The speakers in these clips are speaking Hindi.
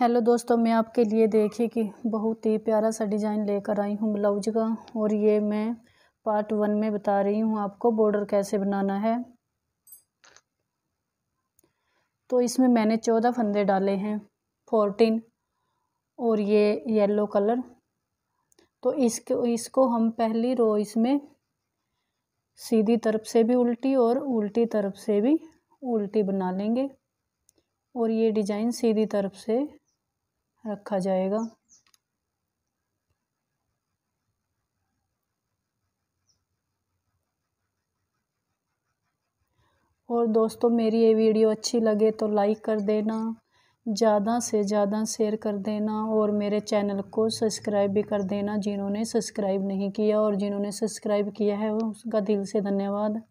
हेलो दोस्तों मैं आपके लिए देखिए कि बहुत ही प्यारा सा डिज़ाइन लेकर आई हूँ ब्लाउज का और ये मैं पार्ट वन में बता रही हूँ आपको बॉर्डर कैसे बनाना है तो इसमें मैंने चौदह फंदे डाले हैं फोर्टीन और ये येलो कलर तो इसको इसको हम पहली रो इसमें सीधी तरफ से भी उल्टी और उल्टी तरफ से भी उल्टी बना लेंगे और ये डिजाइन सीधी तरफ से रखा जाएगा और दोस्तों मेरी ये वीडियो अच्छी लगे तो लाइक कर देना ज़्यादा से ज़्यादा शेयर कर देना और मेरे चैनल को सब्सक्राइब भी कर देना जिन्होंने सब्सक्राइब नहीं किया और जिन्होंने सब्सक्राइब किया है उसका दिल से धन्यवाद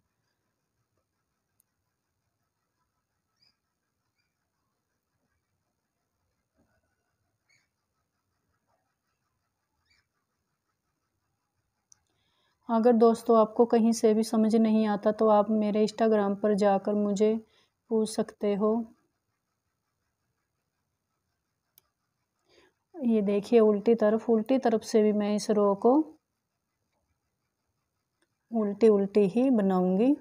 अगर दोस्तों आपको कहीं से भी समझ नहीं आता तो आप मेरे इंस्टाग्राम पर जाकर मुझे पूछ सकते हो ये देखिए उल्टी तरफ उल्टी तरफ से भी मैं इस रो को उल्टी उल्टी ही बनाऊंगी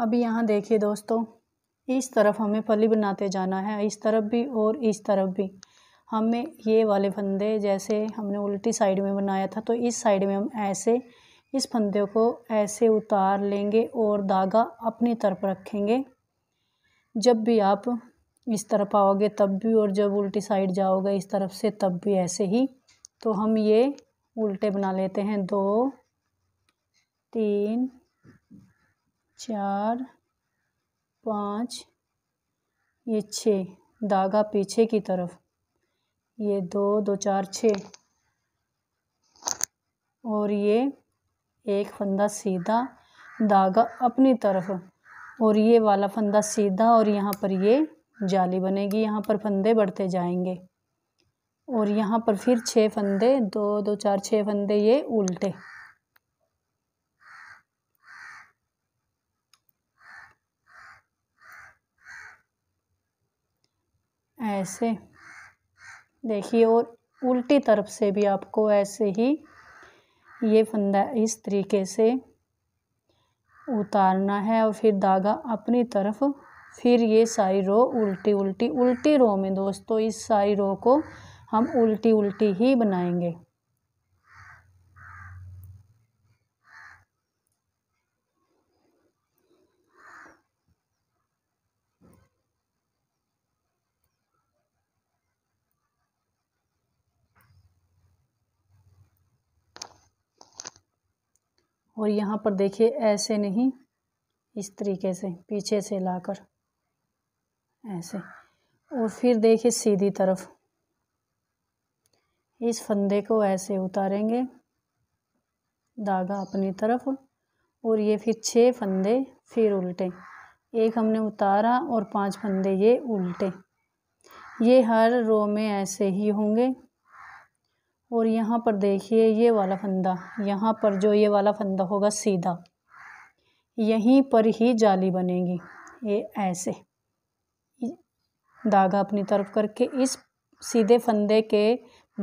अभी यहाँ देखिए दोस्तों इस तरफ हमें फली बनाते जाना है इस तरफ भी और इस तरफ भी हमें ये वाले फंदे जैसे हमने उल्टी साइड में बनाया था तो इस साइड में हम ऐसे इस फंदे को ऐसे उतार लेंगे और धागा अपनी तरफ रखेंगे जब भी आप इस तरफ आओगे तब भी और जब उल्टी साइड जाओगे इस तरफ से तब भी ऐसे ही तो हम ये उल्टे बना लेते हैं दो तीन चार पाँच ये छः धागा पीछे की तरफ ये दो दो चार छ और ये एक फंदा सीधा धागा अपनी तरफ और ये वाला फंदा सीधा और यहाँ पर ये जाली बनेगी यहाँ पर फंदे बढ़ते जाएंगे और यहाँ पर फिर छः फंदे दो दो चार छः फंदे ये उल्टे ऐसे देखिए और उल्टी तरफ से भी आपको ऐसे ही ये फंदा इस तरीके से उतारना है और फिर धागा अपनी तरफ फिर ये सारी रो उल्टी उल्टी उल्टी रो में दोस्तों इस सारी रो को हम उल्टी उल्टी ही बनाएंगे और यहाँ पर देखिए ऐसे नहीं इस तरीके से पीछे से लाकर ऐसे और फिर देखिए सीधी तरफ इस फंदे को ऐसे उतारेंगे धागा अपनी तरफ और ये फिर छः फंदे फिर उल्टे एक हमने उतारा और पांच फंदे ये उल्टे ये हर रो में ऐसे ही होंगे और यहाँ पर देखिए ये वाला फंदा यहाँ पर जो ये वाला फंदा होगा सीधा यहीं पर ही जाली बनेगी ये ऐसे धागा अपनी तरफ करके इस सीधे फंदे के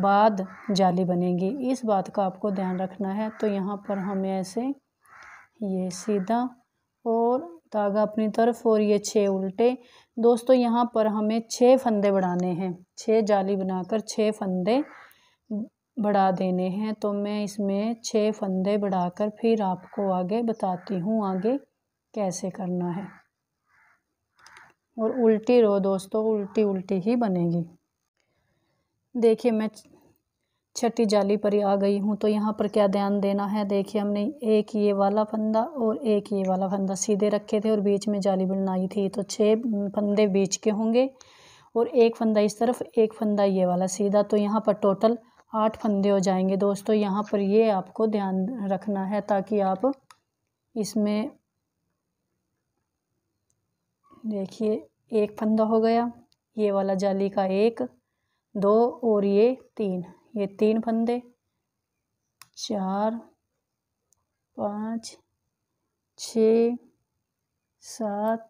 बाद जाली बनेगी इस बात का आपको ध्यान रखना है तो यहाँ पर हम ऐसे ये सीधा और धागा अपनी तरफ और ये छः उल्टे दोस्तों यहाँ पर हमें छः फंदे बढ़ाने हैं छः जाली बनाकर छः फंदे बढ़ा देने हैं तो मैं इसमें छः फंदे बढ़ाकर फिर आपको आगे बताती हूँ आगे कैसे करना है और उल्टी रो दोस्तों उल्टी उल्टी ही बनेगी देखिए मैं छठी जाली पर आ गई हूँ तो यहाँ पर क्या ध्यान देना है देखिए हमने एक ये वाला फंदा और एक ये वाला फंदा सीधे रखे थे और बीच में जाली बनाई थी तो छः फंदे बीच के होंगे और एक फंदा इस तरफ एक फंदा ये वाला सीधा तो यहाँ पर टोटल आठ फंदे हो जाएंगे दोस्तों यहाँ पर ये आपको ध्यान रखना है ताकि आप इसमें देखिए एक फंदा हो गया ये वाला जाली का एक दो और ये तीन ये तीन फंदे चार पाँच छ सात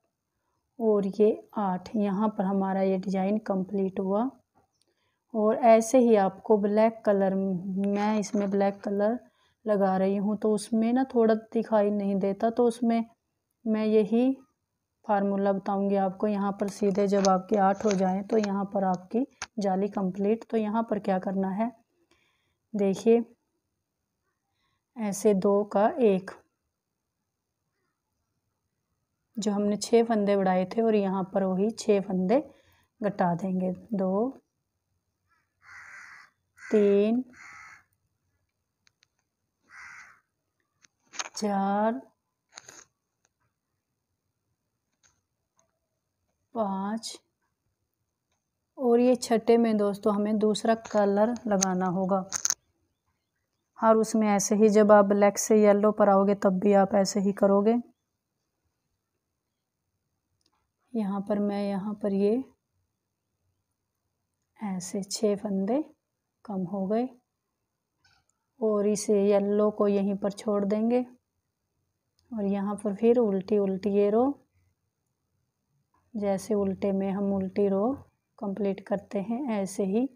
और ये आठ यहाँ पर हमारा ये डिज़ाइन कंप्लीट हुआ और ऐसे ही आपको ब्लैक कलर मैं इसमें ब्लैक कलर लगा रही हूँ तो उसमें ना थोड़ा दिखाई नहीं देता तो उसमें मैं यही फार्मूला बताऊंगी आपको यहाँ पर सीधे जब आपके आठ हो जाएं तो यहाँ पर आपकी जाली कंप्लीट तो यहाँ पर क्या करना है देखिए ऐसे दो का एक जो हमने छः फंदे बढ़ाए थे और यहाँ पर वही छः फंदे घटा देंगे दो तीन चार पाँच और ये छठे में दोस्तों हमें दूसरा कलर लगाना होगा और उसमें ऐसे ही जब आप ब्लैक से येलो पर आओगे तब भी आप ऐसे ही करोगे यहाँ पर मैं यहाँ पर ये ऐसे छः फंदे कम हो गए और इसे येल्लो को यहीं पर छोड़ देंगे और यहाँ पर फिर उल्टी उल्टी ये रो जैसे उल्टे में हम उल्टी रो कंप्लीट करते हैं ऐसे ही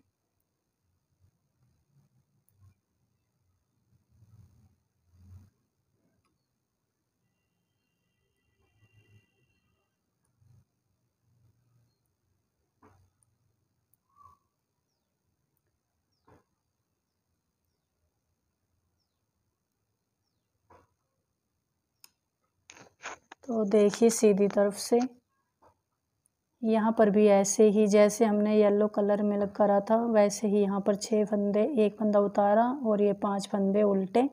तो देखिए सीधी तरफ से यहाँ पर भी ऐसे ही जैसे हमने येलो कलर में लग करा था वैसे ही यहाँ पर छः फंदे एक फंदा उतारा और ये पांच फंदे उल्टे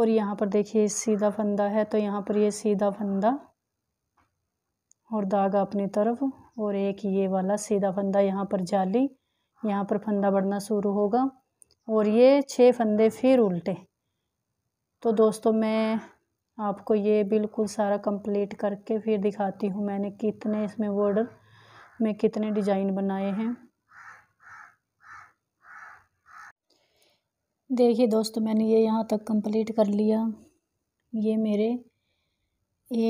और यहाँ पर देखिए सीधा फंदा है तो यहाँ पर ये सीधा फंदा और दागा अपनी तरफ और एक ये वाला सीधा फंदा यहाँ पर जाली यहाँ पर फंदा बढ़ना शुरू होगा और ये छः फंदे फिर उल्टे तो दोस्तों मैं आपको ये बिल्कुल सारा कंप्लीट करके फिर दिखाती हूँ मैंने कितने इसमें बॉर्डर में कितने डिजाइन बनाए हैं देखिए दोस्तों मैंने ये यहाँ तक कंप्लीट कर लिया ये मेरे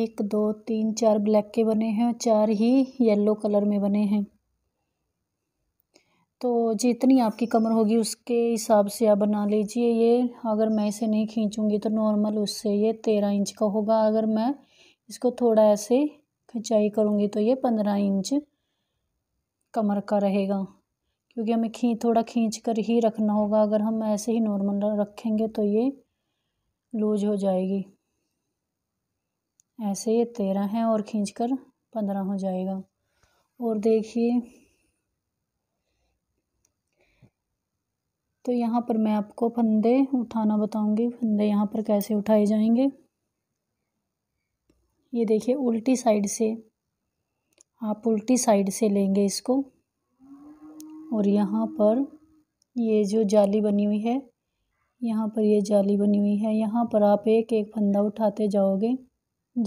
एक दो तीन चार ब्लैक के बने हैं और चार ही येलो कलर में बने हैं तो जितनी आपकी कमर होगी उसके हिसाब से आप बना लीजिए ये अगर मैं इसे नहीं खींचूंगी तो नॉर्मल उससे ये तेरह इंच का होगा अगर मैं इसको थोड़ा ऐसे खिंचाई करूँगी तो ये पंद्रह इंच कमर का रहेगा क्योंकि हमें खी थोड़ा खींच कर ही रखना होगा अगर हम ऐसे ही नॉर्मल रखेंगे तो ये लूज हो जाएगी ऐसे ये तेरह हैं और खींच कर पंद्रह हो जाएगा और देखिए तो यहाँ पर मैं आपको फंदे उठाना बताऊंगी फंदे यहाँ पर कैसे उठाए जाएंगे ये देखिए उल्टी साइड से आप उल्टी साइड से लेंगे इसको और यहाँ पर ये जो जाली बनी हुई है यहाँ पर ये जाली बनी हुई है यहाँ पर आप एक एक फंदा उठाते जाओगे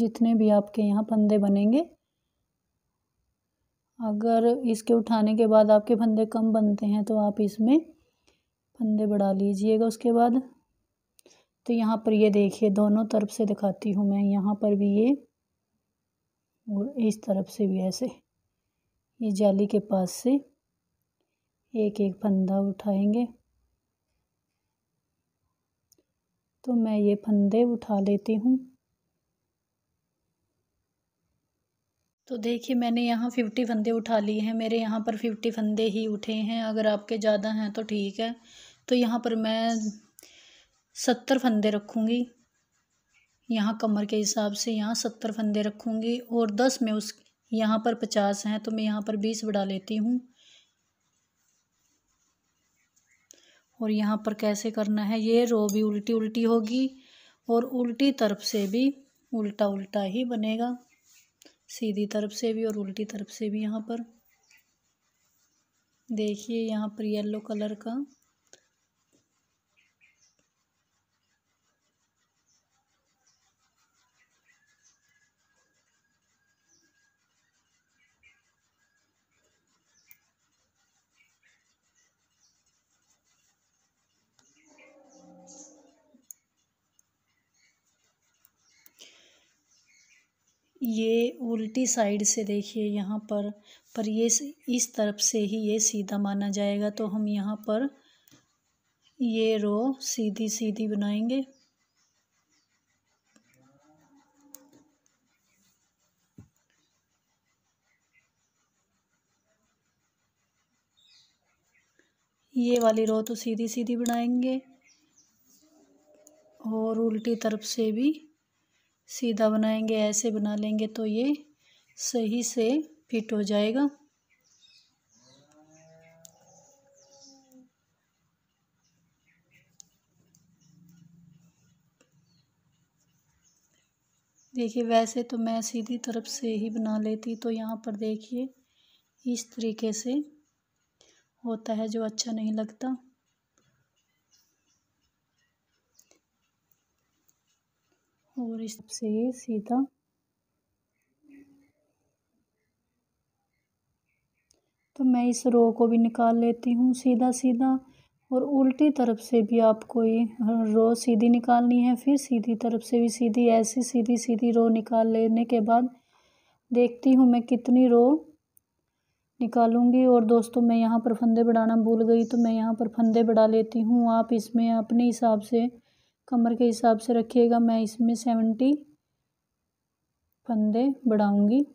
जितने भी आपके यहाँ फंदे बनेंगे अगर इसके उठाने के बाद आपके फंदे कम बनते हैं तो आप इसमें फंदे बढ़ा लीजिएगा उसके बाद तो यहाँ पर ये देखिए दोनों तरफ से दिखाती हूँ मैं यहाँ पर भी ये और इस तरफ से भी ऐसे ये जाली के पास से एक एक फंदा उठाएंगे तो मैं ये फंदे उठा लेती हूँ तो देखिए मैंने यहाँ फिफ्टी फंदे उठा लिए हैं मेरे यहाँ पर फिफ्टी फंदे ही उठे हैं अगर आपके ज़्यादा हैं तो ठीक है तो यहाँ पर मैं सत्तर फंदे रखूँगी यहाँ कमर के हिसाब से यहाँ सत्तर फंदे रखूँगी और दस में उस यहाँ पर पचास हैं तो मैं यहाँ पर बीस बढ़ा लेती हूँ और यहाँ पर कैसे करना है ये रो भी उल्टी उल्टी होगी और उल्टी तरफ से भी उल्टा उल्टा ही बनेगा सीधी तरफ से भी और उल्टी तरफ से भी यहाँ पर देखिए यहाँ पर येलो कलर का ये उल्टी साइड से देखिए यहाँ पर पर ये इस तरफ से ही ये सीधा माना जाएगा तो हम यहाँ पर ये रो सीधी सीधी बनाएंगे ये वाली रो तो सीधी सीधी बनाएंगे और उल्टी तरफ से भी सीधा बनाएंगे ऐसे बना लेंगे तो ये सही से फिट हो जाएगा देखिए वैसे तो मैं सीधी तरफ से ही बना लेती तो यहाँ पर देखिए इस तरीके से होता है जो अच्छा नहीं लगता इस से ये सीधा तो मैं इस रो को भी निकाल लेती हूँ सीधा सीधा और उल्टी तरफ से भी आपको ये रो सीधी निकालनी है फिर सीधी तरफ से भी सीधी ऐसी सीधी सीधी रो निकाल लेने के बाद देखती हूँ मैं कितनी रो निकालूंगी और दोस्तों मैं यहाँ पर फंदे बढ़ाना भूल गई तो मैं यहाँ पर फंदे बढ़ा लेती हूँ आप इसमें अपने हिसाब से कमर के हिसाब से रखिएगा मैं इसमें सेवेंटी फंदे बढ़ाऊंगी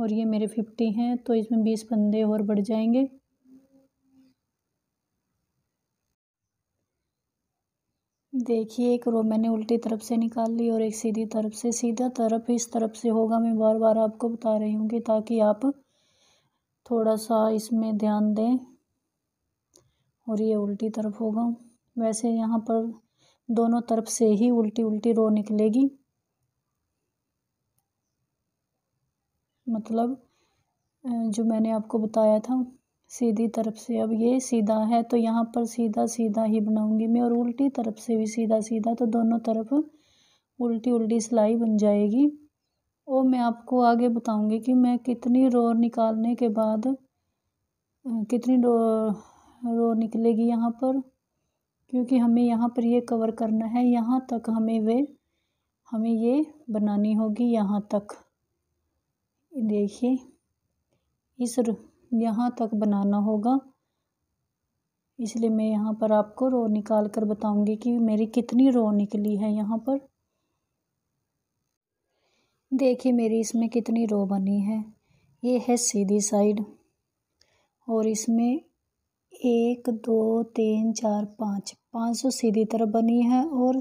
और ये मेरे फिफ्टी हैं तो इसमें बीस फंदे और बढ़ जाएंगे देखिए एक रो मैंने उल्टी तरफ से निकाल ली और एक सीधी तरफ से सीधा तरफ इस तरफ से होगा मैं बार बार आपको बता रही हूँ कि ताकि आप थोड़ा सा इसमें ध्यान दें और ये उल्टी तरफ होगा वैसे यहाँ पर दोनों तरफ से ही उल्टी उल्टी रो निकलेगी मतलब जो मैंने आपको बताया था सीधी तरफ से अब ये सीधा है तो यहाँ पर सीधा सीधा ही बनाऊंगी मैं और उल्टी तरफ से भी सीधा सीधा तो दोनों तरफ उल्टी उल्टी सिलाई बन जाएगी और मैं आपको आगे बताऊंगी कि मैं कितनी रो निकालने के बाद कितनी रो रो निकलेगी यहाँ पर क्योंकि हमें यहाँ पर ये कवर करना है यहाँ तक हमें वे हमें ये बनानी होगी यहाँ तक देखिए इस यहाँ तक बनाना होगा इसलिए मैं यहाँ पर आपको रो निकाल कर बताऊंगी कि मेरी कितनी रो निकली है यहाँ पर देखिए मेरी इसमें कितनी रो बनी है ये है सीधी साइड और इसमें एक दो तीन चार पाँच पाँच सौ तो सीधी तरफ बनी है और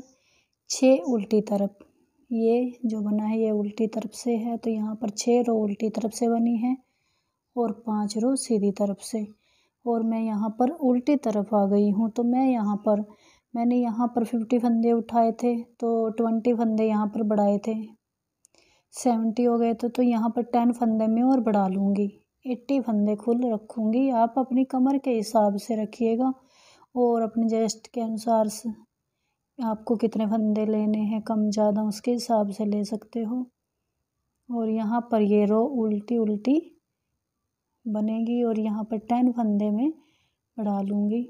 छः उल्टी तरफ ये जो बना है ये उल्टी तरफ से है तो यहाँ पर छः रो उल्टी तरफ से बनी है और पाँच रो सीधी तरफ से और मैं यहाँ पर उल्टी तरफ आ गई हूँ तो मैं यहाँ पर मैंने यहाँ पर फिफ्टी फंदे उठाए थे तो ट्वेंटी फंदे यहाँ पर बढ़ाए थे सेवेंटी हो गए थे तो यहाँ पर टेन फंदे में और बढ़ा लूँगी एट्टी फंदे खुल रखूँगी आप अपनी कमर के हिसाब से रखिएगा और अपने जेस्ट के अनुसार से आपको कितने फंदे लेने हैं कम ज़्यादा उसके हिसाब से ले सकते हो और यहाँ पर ये रो उल्टी उल्टी बनेगी और यहाँ पर टेन फंदे में बढ़ा लूँगी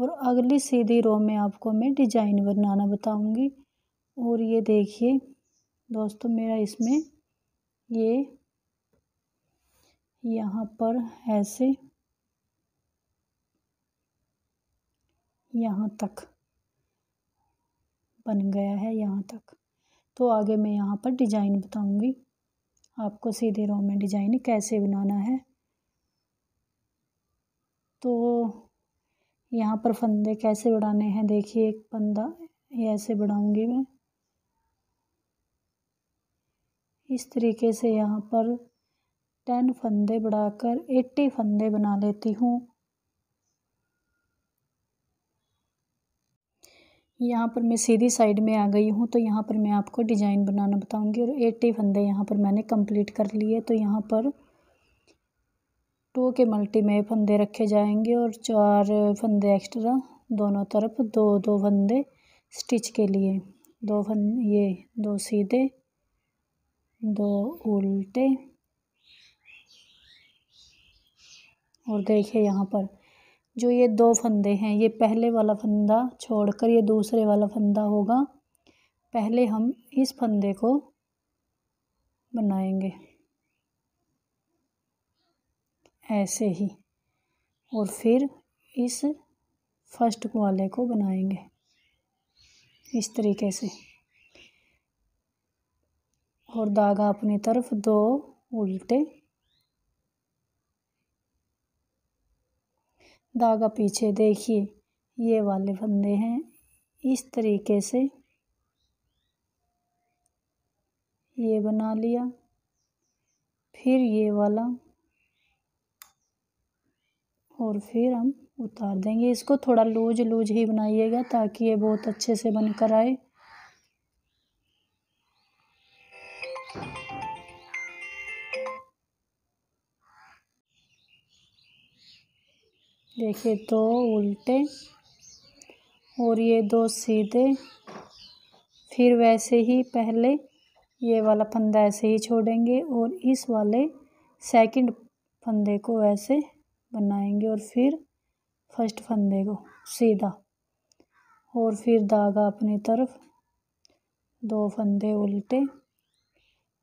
और अगली सीधी रो में आपको मैं डिजाइन बनाना बताऊँगी और ये देखिए दोस्तों मेरा इसमें ये यहाँ पर ऐसे यहाँ तक बन गया है यहाँ तक तो आगे मैं यहाँ पर डिज़ाइन बताऊंगी आपको सीधे रो में डिज़ाइन कैसे बनाना है तो यहाँ पर फंदे कैसे बढ़ाने हैं देखिए एक फंदा ऐसे बढ़ाऊंगी मैं इस तरीके से यहाँ पर टेन फंदे बढ़ाकर एट्टी फंदे बना लेती हूँ यहाँ पर मैं सीधी साइड में आ गई हूँ तो यहाँ पर मैं आपको डिज़ाइन बनाना बताऊँगी और एट्टी फंदे यहाँ पर मैंने कंप्लीट कर लिए तो यहाँ पर टू के मल्टी में फंदे रखे जाएंगे और चार फंदे एक्स्ट्रा दोनों तरफ दो दो फंदे स्टिच के लिए दो फंदे ये दो सीधे दो उल्टे और देखिए यहाँ पर जो ये दो फंदे हैं ये पहले वाला फंदा छोड़कर ये दूसरे वाला फंदा होगा पहले हम इस फंदे को बनाएंगे ऐसे ही और फिर इस फर्स्ट वाले को बनाएंगे इस तरीके से और धागा अपनी तरफ दो उल्टे धागा पीछे देखिए ये वाले फंदे हैं इस तरीके से ये बना लिया फिर ये वाला और फिर हम उतार देंगे इसको थोड़ा लूज लूज ही बनाइएगा ताकि ये बहुत अच्छे से बनकर आए देखिए दो तो उल्टे और ये दो सीधे फिर वैसे ही पहले ये वाला फंदा ऐसे ही छोड़ेंगे और इस वाले सेकंड फंदे को ऐसे बनाएंगे और फिर फर्स्ट फंदे को सीधा और फिर धागा अपनी तरफ दो फंदे उल्टे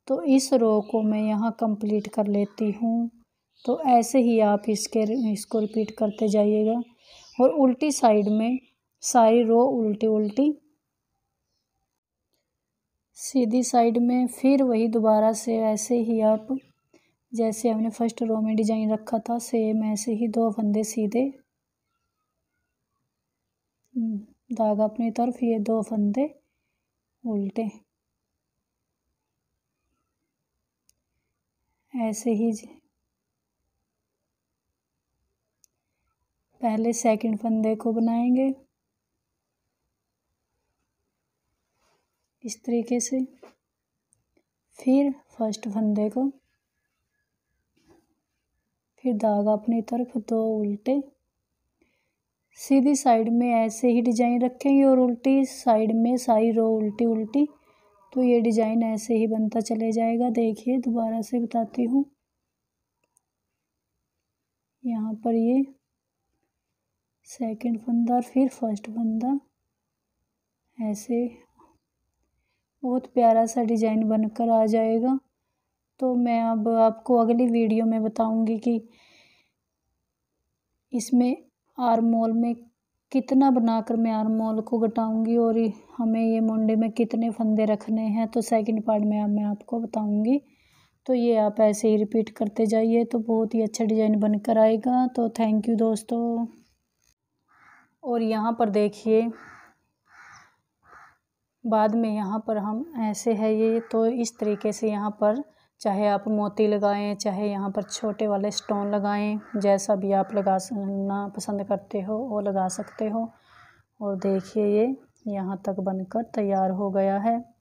तो इस रो को मैं यहाँ कंप्लीट कर लेती हूँ तो ऐसे ही आप इसके इसको रिपीट करते जाइएगा और उल्टी साइड में सारी रो उल्टी उल्टी सीधी साइड में फिर वही दोबारा से ऐसे ही आप जैसे हमने फर्स्ट रो में डिजाइन रखा था सेम ऐसे ही दो फंदे सीधे धागा हम्म, अपनी तरफ ये दो फंदे उल्टे ऐसे ही पहले सेकंड फंदे को बनाएंगे इस तरीके से फिर फर्स्ट फंदे को फिर धागा अपनी तरफ दो उल्टे सीधी साइड में ऐसे ही डिजाइन रखेंगे और उल्टी साइड में सारी रो उल्टी उल्टी तो ये डिजाइन ऐसे ही बनता चले जाएगा देखिए दोबारा से बताती हूँ यहाँ पर ये सेकंड फंदा और फिर फर्स्ट फंदा ऐसे बहुत प्यारा सा डिज़ाइन बनकर आ जाएगा तो मैं अब आपको अगली वीडियो में बताऊंगी कि इसमें आरमोल में कितना बनाकर मैं आरमोल को घटाऊंगी और हमें ये मुंडे में कितने फंदे रखने हैं तो सेकंड पार्ट में अब मैं आपको बताऊंगी तो ये आप ऐसे ही रिपीट करते जाइए तो बहुत ही अच्छा डिज़ाइन बनकर आएगा तो थैंक यू दोस्तों और यहाँ पर देखिए बाद में यहाँ पर हम ऐसे है ये तो इस तरीके से यहाँ पर चाहे आप मोती लगाएं चाहे यहाँ पर छोटे वाले स्टोन लगाएं जैसा भी आप लगा ना पसंद करते हो वो लगा सकते हो और देखिए ये यहाँ तक बनकर तैयार हो गया है